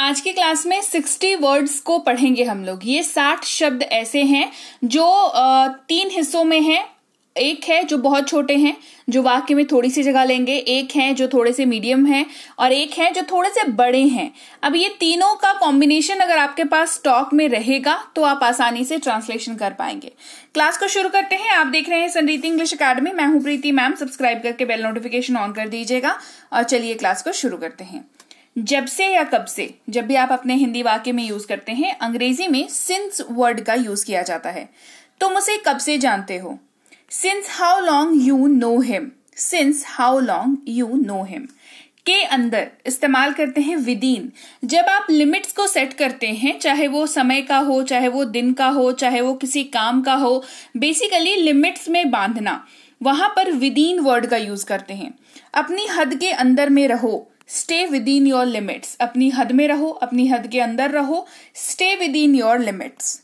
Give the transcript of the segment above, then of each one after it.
आज के क्लास में 60 वर्ड्स को पढ़ेंगे हम लोग ये 60 शब्द ऐसे हैं जो तीन हिस्सों में हैं एक है जो बहुत छोटे हैं जो वाक्य में थोड़ी सी जगह लेंगे एक है जो थोड़े से मीडियम हैं और एक है जो थोड़े से बड़े हैं अब ये तीनों का कॉम्बिनेशन अगर आपके पास स्टॉक में रहेगा तो आप आसानी से ट्रांसलेशन कर पाएंगे क्लास को शुरू करते हैं आप देख रहे हैं संरीति इंग्लिश अकेडमी मैं हूं प्रीति मैम सब्सक्राइब करके बेल नोटिफिकेशन ऑन कर दीजिएगा और चलिए क्लास को शुरू करते हैं जब से या कब से जब भी आप अपने हिंदी वाक्य में यूज करते हैं अंग्रेजी में सिंस वर्ड का यूज किया जाता है तुम उसे कब से जानते हो since how long you know him since how long you know him के अंदर इस्तेमाल करते हैं विदीन जब आप लिमिट्स को सेट करते हैं चाहे वो समय का हो चाहे वो दिन का हो चाहे वो किसी काम का हो बेसिकली लिमिट्स में बांधना वहां पर विदीन वर्ड का यूज करते हैं अपनी हद के अंदर में रहो stay within your limits अपनी हद में रहो अपनी हद के अंदर रहो stay within your limits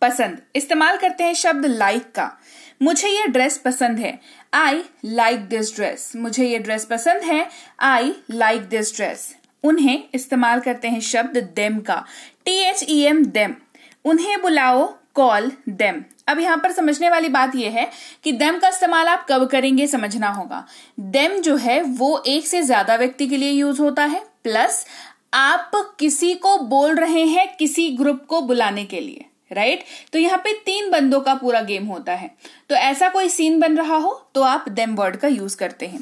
पसंद इस्तेमाल करते हैं शब्द लाइक like का मुझे ये ड्रेस पसंद है आई लाइक दिस ड्रेस मुझे ये ड्रेस पसंद है आई लाइक दिस ड्रेस उन्हें इस्तेमाल करते हैं शब्द देम का T H E M them उन्हें बुलाओ कॉल देम अब यहां पर समझने वाली बात यह है कि देम का इस्तेमाल आप कब करेंगे समझना होगा देम जो है वो एक से ज्यादा व्यक्ति के लिए यूज होता है प्लस आप किसी को बोल रहे हैं किसी ग्रुप को बुलाने के लिए राइट right? तो यहाँ पे तीन बंदों का पूरा गेम होता है तो ऐसा कोई सीन बन रहा हो तो आप देम वर्ड का यूज करते हैं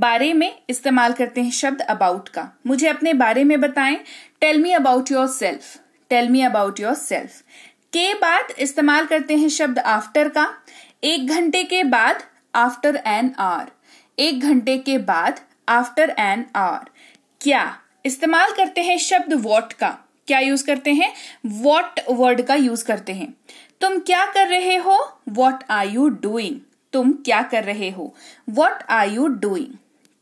बारे में इस्तेमाल करते हैं शब्द अबाउट का मुझे अपने बारे में बताएं tell me about yourself tell me about yourself के बाद इस्तेमाल करते हैं शब्द आफ्टर का एक घंटे के बाद आफ्टर एन आर एक घंटे के बाद आफ्टर एन आर क्या इस्तेमाल करते हैं शब्द वॉट का क्या यूज करते हैं वॉट वर्ड का यूज करते हैं तुम क्या कर रहे हो वॉट आर यू डूइंग तुम क्या कर रहे हो वॉट आर यू डूइंग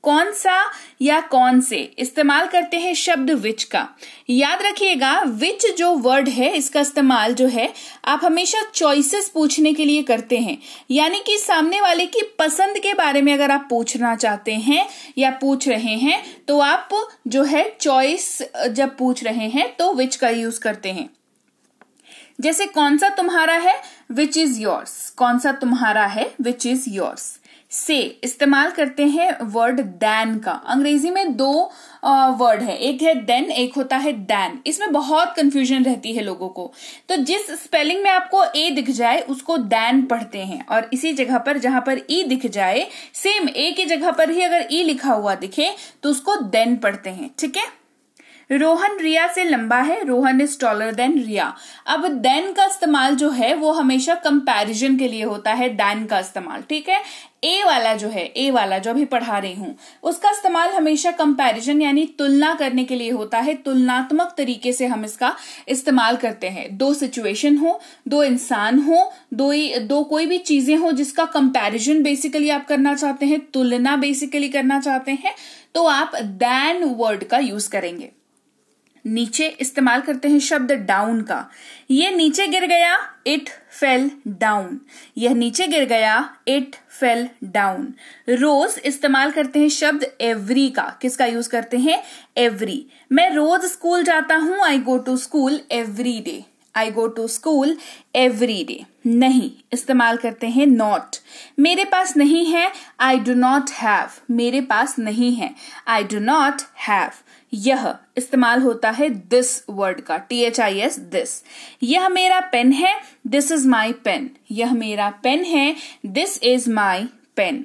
कौन सा या कौन से इस्तेमाल करते हैं शब्द विच का याद रखिएगा विच जो वर्ड है इसका इस्तेमाल जो है आप हमेशा चॉइसेस पूछने के लिए करते हैं यानी कि सामने वाले की पसंद के बारे में अगर आप पूछना चाहते हैं या पूछ रहे हैं तो आप जो है चॉइस जब पूछ रहे हैं तो विच का यूज करते हैं जैसे कौन सा तुम्हारा है विच इज योर्स कौन सा तुम्हारा है विच इज योर्स से इस्तेमाल करते हैं वर्ड दैन का अंग्रेजी में दो वर्ड है एक है देन एक होता है दैन इसमें बहुत कंफ्यूजन रहती है लोगों को तो जिस स्पेलिंग में आपको ए दिख जाए उसको दैन पढ़ते हैं और इसी जगह पर जहां पर ई e दिख जाए सेम ए की जगह पर ही अगर ई e लिखा हुआ दिखे तो उसको देन पढ़ते हैं ठीक है रोहन रिया से लंबा है Rohan is taller than Riya अब देन का इस्तेमाल जो है वो हमेशा कंपैरिजन के लिए होता है दैन का इस्तेमाल ठीक है ए वाला जो है ए वाला जो अभी पढ़ा रही हूं उसका इस्तेमाल हमेशा कंपैरिजन यानी तुलना करने के लिए होता है तुलनात्मक तरीके से हम इसका इस्तेमाल करते हैं दो सिचुएशन हो दो इंसान हो दो ही दो कोई भी चीजें हो जिसका कंपैरिजन बेसिकली आप करना चाहते हैं तुलना बेसिकली करना चाहते हैं तो आप दैन वर्ड का यूज करेंगे नीचे इस्तेमाल करते हैं शब्द डाउन का ये नीचे गिर गया इट फेल डाउन यह नीचे गिर गया इट फेल डाउन रोज इस्तेमाल करते हैं शब्द एवरी का किसका यूज करते हैं एवरी मैं रोज स्कूल जाता हूं I go to school every day I go to school every day नहीं इस्तेमाल करते हैं नॉट मेरे पास नहीं है आई डू नॉट हैव मेरे पास नहीं है आई डू नॉट हैव यह इस्तेमाल होता है दिस वर्ड का T H I S this यह मेरा पेन है दिस इज माई पेन यह मेरा पेन है दिस इज माई पेन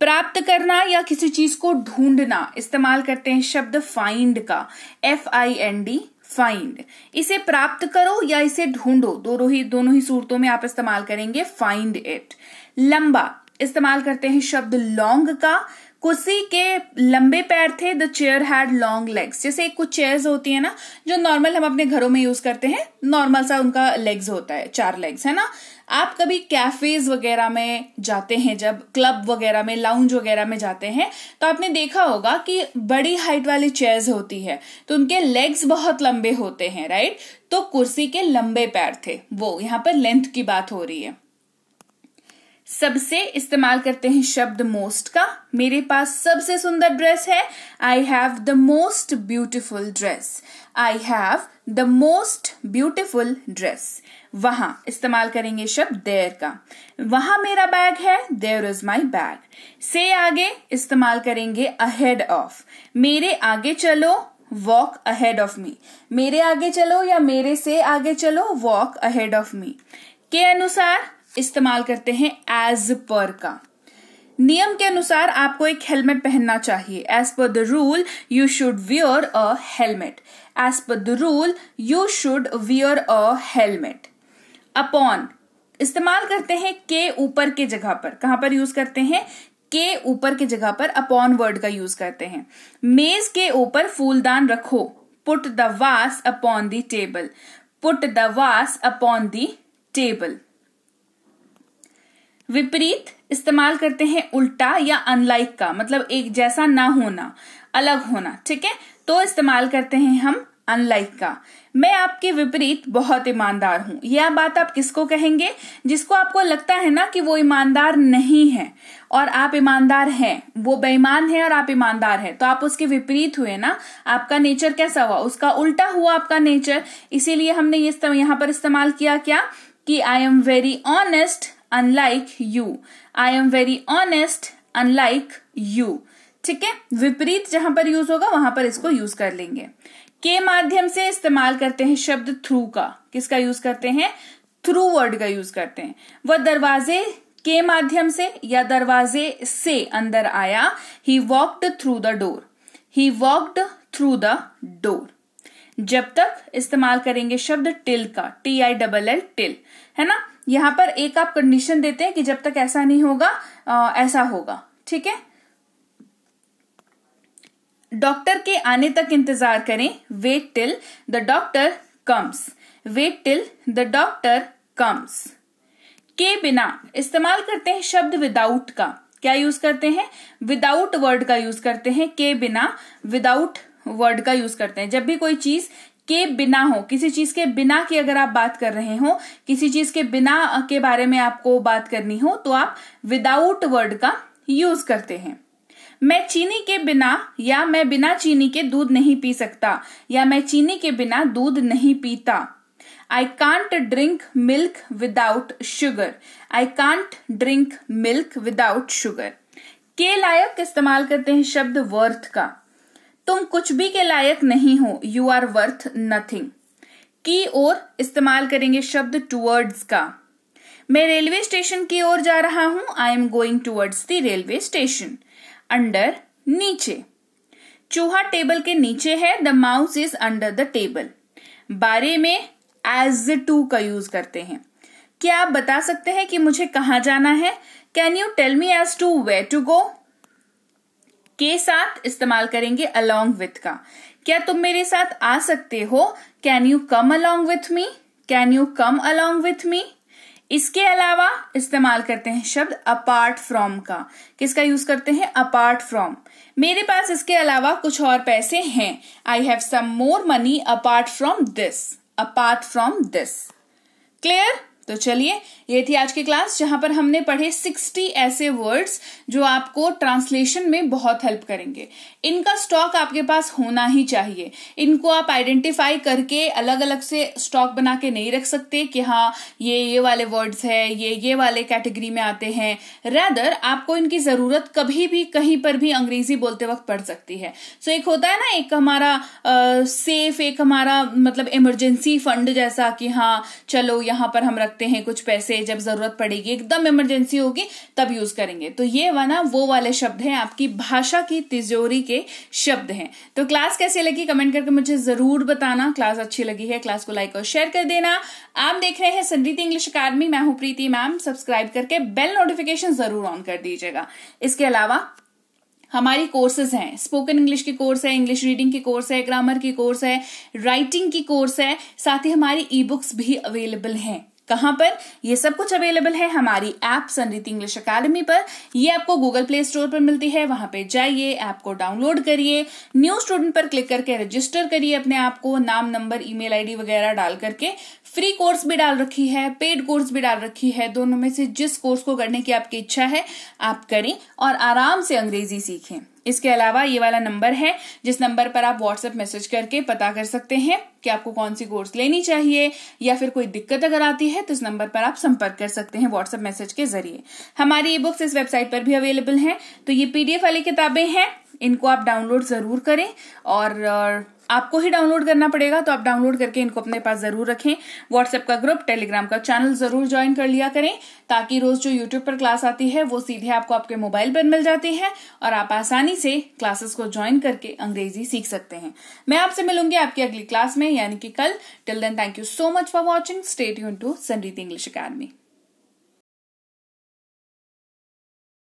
प्राप्त करना या किसी चीज को ढूंढना इस्तेमाल करते हैं शब्द फाइंड का F I N D find इसे प्राप्त करो या इसे ढूंढो दोनों ही दोनों ही सूरतों में आप इस्तेमाल करेंगे फाइंड इट लंबा इस्तेमाल करते हैं शब्द लॉन्ग का कुर्सी के लंबे पैर थे the chair had long legs जैसे एक कुछ चेयर्स होती है ना जो नॉर्मल हम अपने घरों में यूज करते हैं नॉर्मल सा उनका लेग्स होता है चार लेग्स है ना आप कभी कैफेज वगैरह में जाते हैं जब क्लब वगैरह में लाउंज वगैरह में जाते हैं तो आपने देखा होगा कि बड़ी हाइट वाली चेयर्स होती है तो उनके लेग्स बहुत लंबे होते हैं राइट तो कुर्सी के लंबे पैर थे वो यहाँ पर लेंथ की बात हो रही है सबसे इस्तेमाल करते हैं शब्द मोस्ट का मेरे पास सबसे सुंदर ड्रेस है I have the most beautiful dress I have the most beautiful dress वहां इस्तेमाल करेंगे शब्द देर का वहां मेरा बैग है देर इज माई बैग से आगे इस्तेमाल करेंगे अहेड ऑफ मेरे आगे चलो वॉक अहेड ऑफ मी मेरे आगे चलो या मेरे से आगे चलो वॉक अहेड ऑफ मी के अनुसार इस्तेमाल करते हैं एज पर का नियम के अनुसार आपको एक हेलमेट पहनना चाहिए as per the rule you should wear a helmet as per the rule you should wear a helmet upon इस्तेमाल करते हैं के ऊपर के जगह पर कहां पर यूज करते हैं के ऊपर के जगह पर अपॉन वर्ड का यूज करते हैं मेज के ऊपर फूलदान रखो put the vase upon the table put the vase upon the table विपरीत इस्तेमाल करते हैं उल्टा या अनलाइक का मतलब एक जैसा ना होना अलग होना ठीक है तो इस्तेमाल करते हैं हम अनलाइक का मैं आपके विपरीत बहुत ईमानदार हूं यह बात आप किसको कहेंगे जिसको आपको लगता है ना कि वो ईमानदार नहीं है और आप ईमानदार हैं वो बेईमान है और आप ईमानदार हैं तो आप उसके विपरीत हुए ना आपका नेचर कैसा हुआ उसका उल्टा हुआ आपका नेचर इसीलिए हमने ये यहां पर इस्तेमाल किया क्या कि I am very honest unlike you I am very honest unlike you ठीक है विपरीत जहां पर यूज होगा वहां पर इसको यूज कर लेंगे के माध्यम से इस्तेमाल करते हैं शब्द थ्रू का किसका यूज करते हैं थ्रू वर्ड का यूज करते हैं वह दरवाजे के माध्यम से या दरवाजे से अंदर आया he walked through the door he walked through the door जब तक इस्तेमाल करेंगे शब्द टिल का T I double L till है ना यहाँ पर एक आप कंडीशन देते हैं कि जब तक ऐसा नहीं होगा आ, ऐसा होगा ठीक है डॉक्टर के आने तक इंतजार करें wait till the doctor comes wait till the doctor comes के बिना इस्तेमाल करते हैं शब्द विदाउट का क्या यूज करते हैं विदाउट वर्ड का यूज करते हैं के बिना विदाउट वर्ड का यूज करते हैं जब भी कोई चीज के बिना हो किसी चीज के बिना की अगर आप बात कर रहे हो किसी चीज के बिना के बारे में आपको बात करनी हो तो आप विदाउट वर्ड का यूज करते हैं मैं चीनी के बिना या मैं बिना चीनी के दूध नहीं पी सकता या मैं चीनी के बिना दूध नहीं पीता I can't drink milk without sugar I can't drink milk without sugar के लायक इस्तेमाल करते हैं शब्द वर्थ का तुम कुछ भी के लायक नहीं हो यू आर वर्थ नथिंग की ओर इस्तेमाल करेंगे शब्द टूवर्ड्स का मैं रेलवे स्टेशन की ओर जा रहा हूं I am going towards the railway station under नीचे चूहा टेबल के नीचे है the mouse is under the table बारे में एज टू का यूज करते हैं क्या आप बता सकते हैं कि मुझे कहाँ जाना है can you tell me as to way to go के साथ इस्तेमाल करेंगे अलोंग विथ का क्या तुम मेरे साथ आ सकते हो can you come along with me can you come along with me इसके अलावा इस्तेमाल करते हैं शब्द अपार्ट फ्रॉम का किसका यूज करते हैं अपार्ट फ्रॉम मेरे पास इसके अलावा कुछ और पैसे हैं I have some more money apart from this apart from this clear तो चलिए ये थी आज की क्लास जहां पर हमने पढ़े 60 ऐसे वर्ड्स जो आपको ट्रांसलेशन में बहुत हेल्प करेंगे इनका स्टॉक आपके पास होना ही चाहिए इनको आप आइडेंटिफाई करके अलग अलग से स्टॉक बना के नहीं रख सकते कि हाँ ये ये वाले वर्ड्स है ये ये वाले कैटेगरी में आते हैं रैदर आपको इनकी जरूरत कभी भी कहीं पर भी अंग्रेजी बोलते वक्त पड़ सकती है सो so, एक होता है ना एक हमारा सेफ एक हमारा मतलब इमरजेंसी फंड जैसा कि हाँ चलो यहां पर हम रख रखते हैं कुछ पैसे जब जरूरत पड़ेगी एकदम इमरजेंसी होगी तब यूज करेंगे तो ये वाना वो वाले शब्द हैं आपकी भाषा की तिजोरी के शब्द हैं तो क्लास कैसे लगी कमेंट करके मुझे जरूर बताना क्लास अच्छी लगी है क्लास को लाइक और शेयर कर देना आप देख रहे हैं संडीति इंग्लिश अकादमी मैं हूं प्रीति मैम सब्सक्राइब करके बेल नोटिफिकेशन जरूर ऑन कर दीजिएगा इसके अलावा हमारी कोर्सेज हैं स्पोकन इंग्लिश की कोर्स है इंग्लिश रीडिंग की कोर्स है ग्रामर की कोर्स है राइटिंग की कोर्स है साथ ही हमारी ई बुक्स भी अवेलेबल हैं कहां पर ये सब कुछ अवेलेबल है हमारी ऐप सनरीति इंग्लिश अकेडमी पर ये आपको गूगल प्ले स्टोर पर मिलती है वहां पे जाइए ऐप को डाउनलोड करिए न्यू स्टूडेंट पर क्लिक करके रजिस्टर करिए अपने आप को नाम नंबर ईमेल आईडी वगैरह डाल करके फ्री कोर्स भी डाल रखी है पेड कोर्स भी डाल रखी है दोनों में से जिस कोर्स को करने की आपकी इच्छा है आप करें और आराम से अंग्रेजी सीखें इसके अलावा ये वाला नंबर है जिस नंबर पर आप व्हाट्सएप मैसेज करके पता कर सकते हैं कि आपको कौन सी कोर्स लेनी चाहिए या फिर कोई दिक्कत अगर आती है तो इस नंबर पर आप संपर्क कर सकते हैं व्हाट्सएप मैसेज के जरिए हमारी ई बुक्स इस वेबसाइट पर भी अवेलेबल हैं तो ये पीडीएफ वाली किताबें हैं इनको आप डाउनलोड जरूर करें और आपको ही डाउनलोड करना पड़ेगा तो आप डाउनलोड करके इनको अपने पास जरूर रखें व्हाट्सएप का ग्रुप टेलीग्राम का चैनल जरूर ज्वाइन कर लिया करें ताकि रोज जो यूट्यूब पर क्लास आती है वो सीधे आपको आपके मोबाइल पर मिल जाती है और आप आसानी से क्लासेस को ज्वाइन करके अंग्रेजी सीख सकते हैं मैं आपसे मिलूंगी आपकी अगली क्लास में यानी कि कल till then thank you so much for watching stay tuned संडीत इंग्लिश अकेडमी